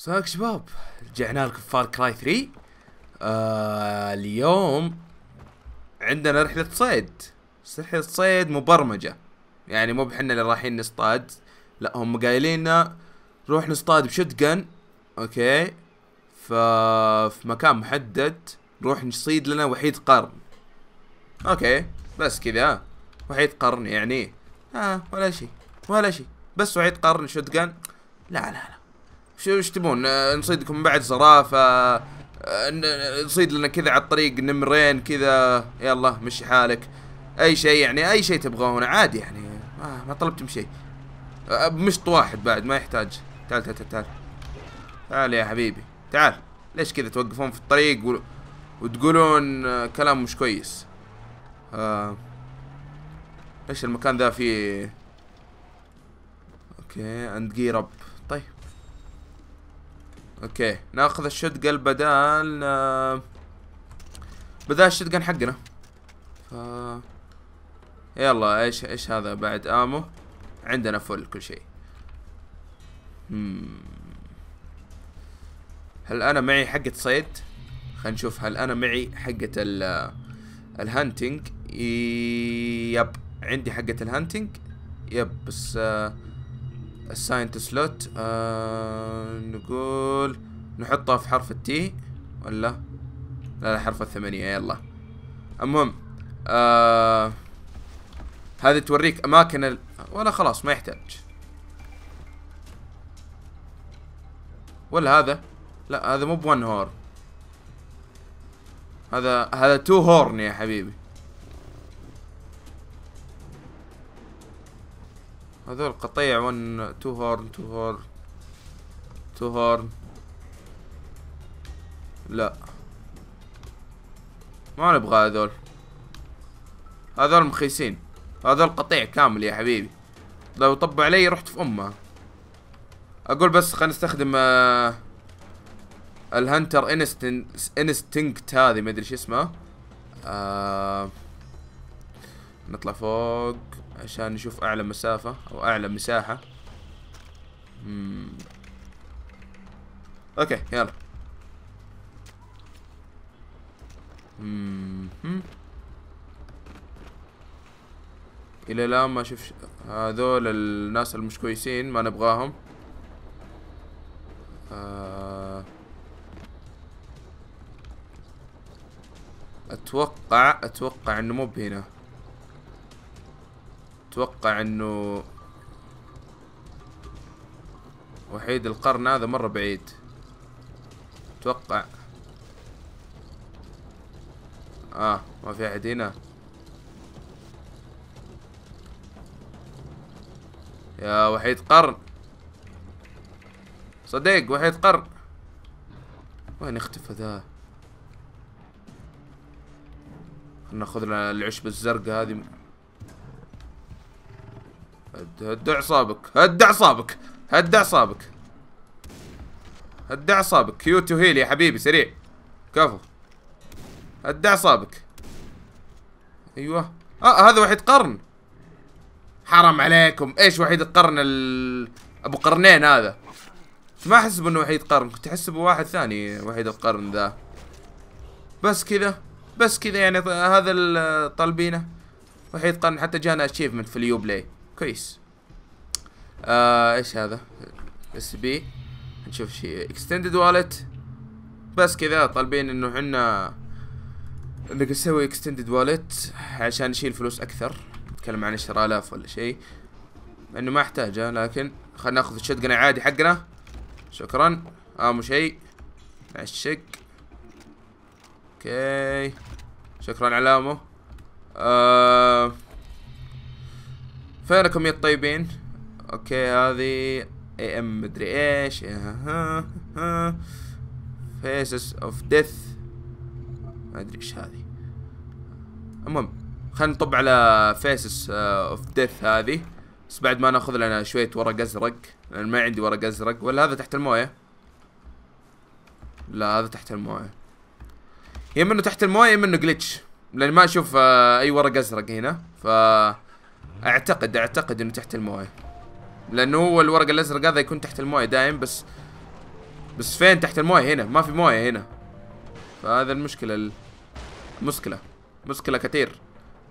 صدق شباب رجعنا لكم فار كراي 3 آه اليوم عندنا رحلة صيد بس رحلة صيد مبرمجة يعني مو بحنا اللي رايحين نصطاد لا هم قايلين روح نصطاد بشوتجن اوكي ف في مكان محدد نروح نصيد لنا وحيد قرن اوكي بس كذا وحيد قرن يعني ها آه ولا شيء ولا شيء بس وحيد قرن شوتجن لا لا لا شو ايش تبون آه، نصيدكم بعد زرافه آه، نصيد لنا كذا على الطريق نمرين كذا يلا مشي حالك اي شيء يعني اي شيء تبغونه عادي يعني ما طلبتم شيء آه، بمشط واحد بعد ما يحتاج تعال تعال تعال تعال يا حبيبي تعال ليش كذا توقفون في الطريق و... وتقولون كلام مش كويس آه. المكان ذا فيه اوكي عند جيرب اوكي ناخذ الشد قال بدال آه، بدال الشد قن حقنا ف يلا ايش ايش هذا بعد امو عندنا فل كل شيء هل انا معي حقة صيد خلينا نشوف هل انا معي حقة ال آه، الهانتنج يب عندي حقة الهانتنج يب بس آه الساينت سلوت آه نقول نحطها في حرف التي ولا لا لا حرف الثمانية إيه، يلا المهم آه هذه توريك اماكن ال... ولا خلاص ما يحتاج ولا هذا لا هذا مو بون هورن هذا هذا تو هورن يا حبيبي هذول قطيع 1 تو هورن تو هورن تو هورن لا ما نبغى هذول هذول مخيسين هذول قطيع كامل يا حبيبي لو طبوا علي رحت في امه اقول بس خلينا نستخدم آه، الهنتر انستنكت هذه ما ادري شو اسمها آه نطلع فوق عشان نشوف اعلى مسافة او اعلى مساحة مم. اوكي يلا مم. الى الان ما شوف هذول الناس المش كويسين ما نبغاهم آه. اتوقع اتوقع انه مو بهنا اتوقع انه وحيد القرن هذا مرة بعيد اتوقع اه ما في احد هنا يا وحيد قرن صديق وحيد قرن وين اختفى ذا ناخذ لنا العشب الزرقاء هذه هد هد اعصابك هد اعصابك هد اعصابك هد اعصابك كيو تو هيل يا حبيبي سريع كفو هد اعصابك ايوه اه هذا وحيد قرن حرام عليكم ايش وحيد القرن ال... ابو قرنين هذا ما احسب انه وحيد قرن كنت احسبه واحد ثاني وحيد القرن ذا بس كذا بس كذا يعني هذا اللي طالبينه وحيد قرن حتى جانا اتشيفمنت في اليو بلاي كويس آه ايش هذا اس بي نشوف شيء اكستندد واليت بس كذا طالبين انه حنا انك نسوي اكستندد واليت عشان نشيل فلوس اكثر نتكلم عن 10000 ولا شيء انه ما احتاجه لكن خلينا ناخذ الشوت عادي حقنا شكرا مو شيء نعشق اوكي شكرا على امه آه فينكم يا الطيبين اوكي هذه اي ام مدري ايش فيسز اوف ديث ما ادري ايش هذه المهم خلينا نطب على فيسز اوف ديث هذه بس بعد ما ناخذ لنا شوية ورق ازرق لان ما عندي ورق ازرق ولا هذا تحت المويه لا هذا تحت المويه يا منه تحت المويه يا منه جلتش لان ما اشوف آه، اي ورق ازرق هنا ف اعتقد اعتقد انه تحت المويه لانه هو الورق الازرق هذا يكون تحت المويه دايم بس بس فين تحت المويه هنا ما في مويه هنا فهذا المشكله المشكله مشكله كثير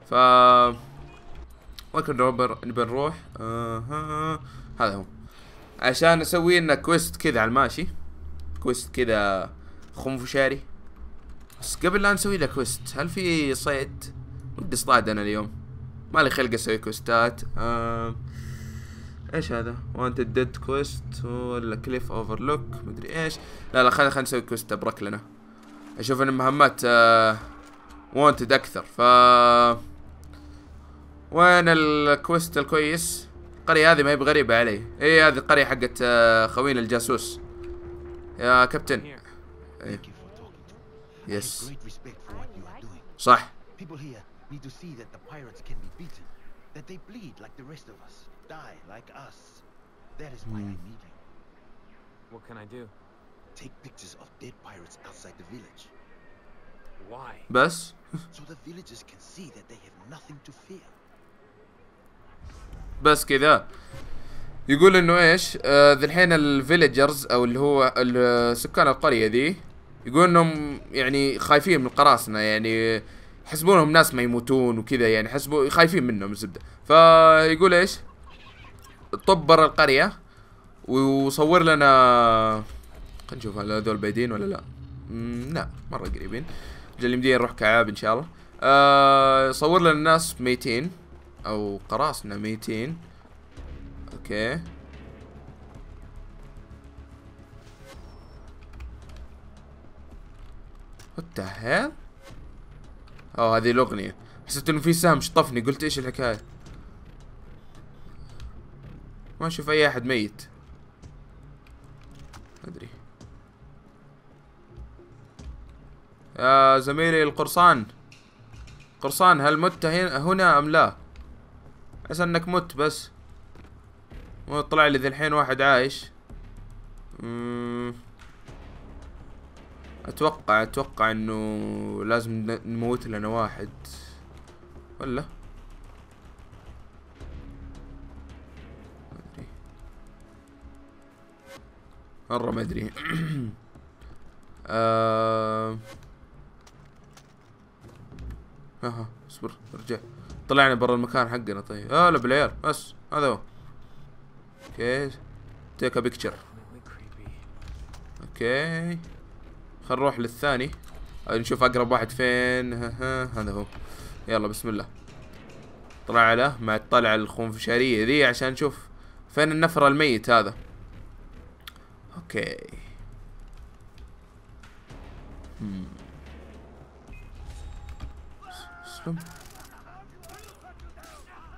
ف نبي نروح آه ها. هذا هو عشان اسوي لنا كويست كذا على الماشي كويست كذا خنفشاري بس قبل لا نسوي ذا كويست هل في صيد ودي اصطاد انا اليوم مالي خلق اسوي كوستات ايش هذا؟ وانت ديد كويست ولا كليف اوفر لوك مدري ايش لا لا خلينا خلينا نسوي كوست ابرك لنا اشوف ان المهمات آه وانتد اكثر ف وين الكوست الكويس؟ القرية هذه ما هي بغريبة علي اي هذه القرية حقت آه خوينا الجاسوس يا كابتن إيه. يس صح need to see that the pirates can be beaten, that they bleed like the rest of us, die like us. That is why mm. I need you. What can I do? Take pictures of dead pirates outside the village. Why? Bus. so the villagers can see that they have nothing to fear. بس كذا يقول انه ايش آه الحين الفيليجرز او اللي هو سكان القريه ذي يقول انهم يعني خايفين من القراصنه يعني يحسبونهم ناس ما يموتون وكذا يعني حسبوا خايفين منهم الزبده فيقول ايش طب برا القريه وصور لنا خلينا نشوف هل هذول بعيدين ولا لا لا مره قريبين اللي يمدينا نروح كعاب ان شاء الله آه صور لنا ناس ميتين او قراصنه ميتين اوكي What the hell? اه هذه الاغنية حسيت انه في سام شطفني قلت ايش الحكاية ما اشوف اي احد ميت ادري يا زميلي القرصان قرصان هل مت هنا ام لا عسى انك مت بس وطلع لي ذي الحين واحد عايش اتوقع اتوقع انه لازم نموت لنا واحد ولا مرة ما ادري آه... اها اصبر ارجع طلعنا برا المكان حقنا طيب هلا آه بالعيال بس هذا هو اوكي تيك ا بيكتشر اوكي خلينا نروح للثاني نشوف اقرب واحد فين ها ها هذا هو يلا بسم الله طلع له مع الطلعة الخنفشارية ذي عشان نشوف فين النفر الميت هذا اوكي اسلم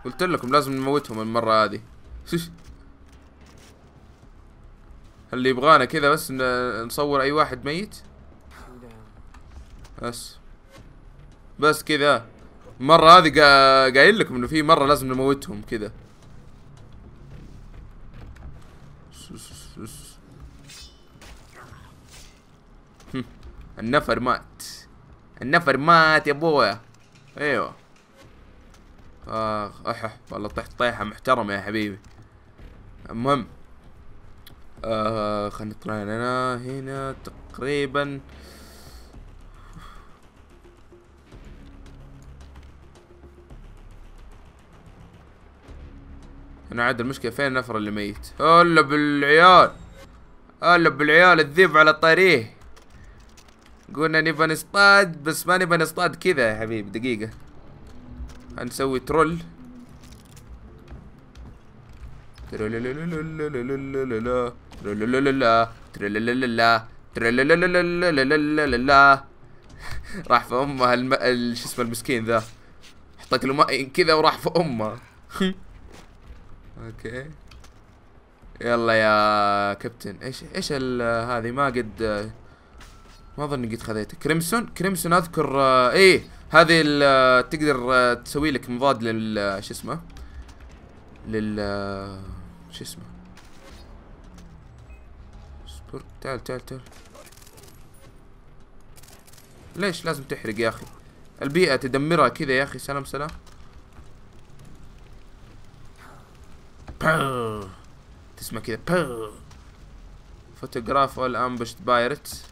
قلت لكم لازم نموتهم المرة هذه اللي يبغانا كذا بس نصور اي واحد ميت بس بس كذا مرة هذه قايل لكم انه في مرة لازم نموتهم كذا النفر مات النفر مات يا ابويا ايوه اخ اح والله طحت طيحة محترمة يا حبيبي المهم آه خلينا نطلع هنا هنا تقريبا انا عاد المشكله فين النفر اللي ميت هلا بالعيال هلا بالعيال الذيب على الطريق قلنا نبغى نصطاد بس ما نبغى نصطاد كذا يا حبيب دقيقه هنسوي ترول راح في امه شو اسمه المسكين ذا حطيت له ماء كذا وراح في امه اوكي يلا يا كابتن ايش ايش هذه ما قد ما اظن قد خذيته كريمسون كريمسون اذكر ايه هذه تقدر تسوي لك مضاد لل شو اسمه لل شو اسمه اصبر تعال تعال تعال ليش لازم تحرق يا اخي البيئة تدمرها كذا يا اخي سلام سلام تسمع كذا فوتوغراف اول امبشت بايرت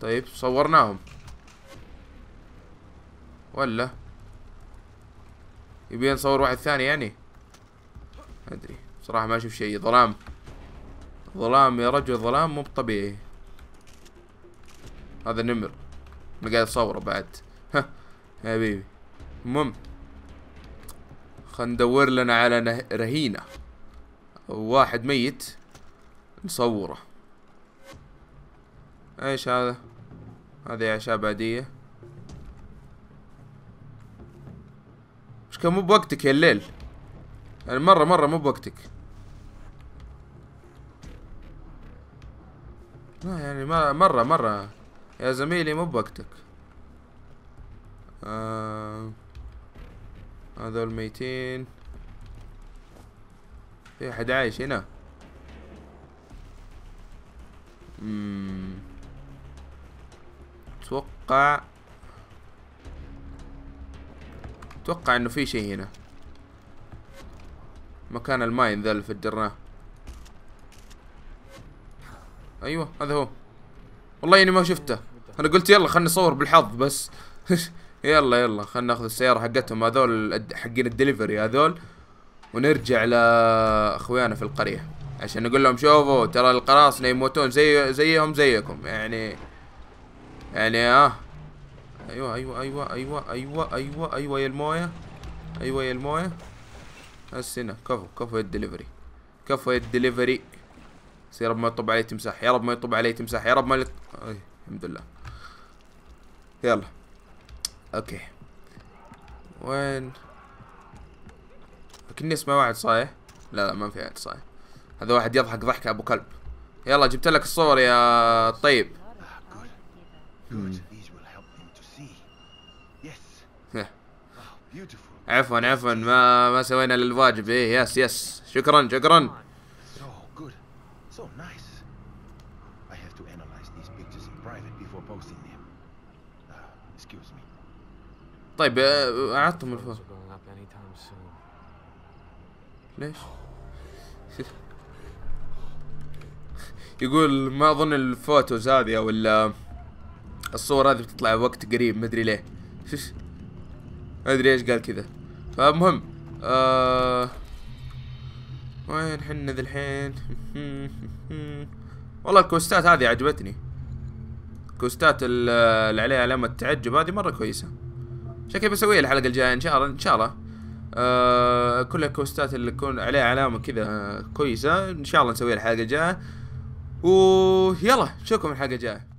طيب صورناهم ولا يبي نصور واحد ثاني يعني ما ادري صراحه ما اشوف شيء ظلام ظلام يا رجل ظلام مو طبيعي هذا نمر انا قاعد اصوره بعد ها يا حبيبي المهم خلينا ندور لنا على نه... رهينة واحد ميت نصوره ايش هذا هذه اعشاب عادية مش كان مو بوقتك يا الليل يعني مرة مرة مو بوقتك لا يعني ما مرة مرة يا زميلي مو بوقتك آه هذول ميتين في إيه، احد عايش هنا اممم اتوقع اتوقع انه في شيء هنا مكان الماين ذا اللي فجرناه ايوه هذا هو والله اني ما شفته انا قلت يلا خلني اصور بالحظ بس يلا يلا خلنا ناخذ السيارة حقتهم هذول حقين الدليفري هذول ونرجع لاخويانا في القرية عشان نقول لهم شوفوا ترى القراصنة يموتون زي زيهم زيكم يعني يعني ها آه. ايوه ايوه ايوه ايوه ايوه ايوه ايوه يا المويه ايوه يا المويه هسه هنا كفو كفو يا الدليفري كفو يا الدليفري بس يا رب ما يطب علي تمساح يا رب ما يطب علي تمساح يا رب ما يط... الحمد لله يلا اوكي وين كني اسمع واحد صايح لا لا ما في واحد صايح هذا واحد يضحك ضحكه ابو كلب يلا جبت لك الصور يا طيب hmm. عفوا عفوا ما ما سوينا للواجب ايه يس يس شكرا شكرا ah, Excuse me. طيب آه، اعطهم الفرصة ليش؟ يقول ما اظن الفوتوز هذه او آه، الصور هذه بتطلع وقت قريب مدري ليه شش ادري ايش قال كذا فالمهم آه وين حنا ذي الحين والله الكوستات هذه عجبتني كوستات آه، اللي عليها علامة تعجب هذه مرة كويسة شكلي بسويها الحلقه الجايه ان شاء الله ان شاء الله آه كل الكوستات اللي يكون عليها علامه كذا آه كويسه ان شاء الله نسويها الحلقه الجايه ويلا نشوفكم الحلقه الجايه